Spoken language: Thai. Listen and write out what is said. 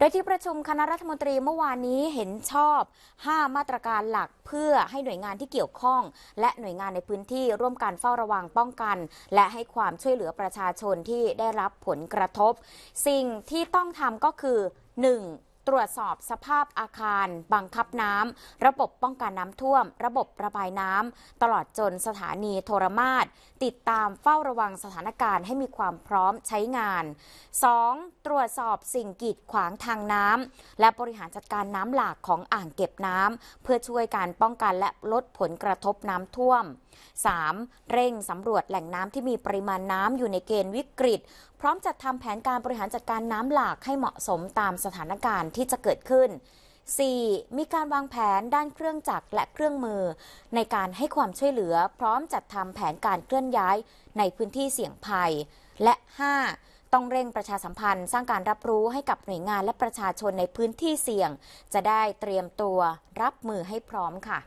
โดยที่ประชุมคณะรัฐมนตรีเมื่อวานนี้เห็นชอบ 5 มาตรการหลักเพื่อให้หน่วยงานที่เกี่ยวข้อง และหน่วยงานในพื้นที่ร่วมกันเฝ้าระวังป้องกัน และให้ความช่วยเหลือประชาชนที่ได้รับผลกระทบ สิ่งที่ต้องทำก็คือ 1ตรวจสอบสภาพอาคารบังคับน้ำระบบป้องกันน้ำท่วม ระบบระบายน้ำตลอดจนสถานีโทรมาศติดตามเฝ้าระวังสถานการณ์ให้มีความพร้อมใช้งาน 2. ตรวจสอบสิ่งกีดขวางทางน้ำและบริหารจัดการน้ำหลากของอ่างเก็บน้ำเพื่อช่วยการป้องกันและลดผลกระทบน้ำท่วม 3. เร่งสำรวจแหล่งน้ำที่มีปริมาณน้ำอยู่ในเกณฑ์วิกฤตพร้อมจัดทำแผนการบริหารจัดการน้ำหลากให้เหมาะสมตามสถานการณ์ที่จะเกิดขึ้น 4. มีการวางแผนด้านเครื่องจักรและเครื่องมือ ในการให้ความช่วยเหลือ พร้อมจัดทำแผนการเคลื่อนย้ายในพื้นที่เสี่ยงภัย และ 5. ต้องเร่งประชาสัมพันธ์ สร้างการรับรู้ให้กับหน่วยงานและประชาชนในพื้นที่เสี่ยง จะได้เตรียมตัว รับมือให้พร้อมค่ะ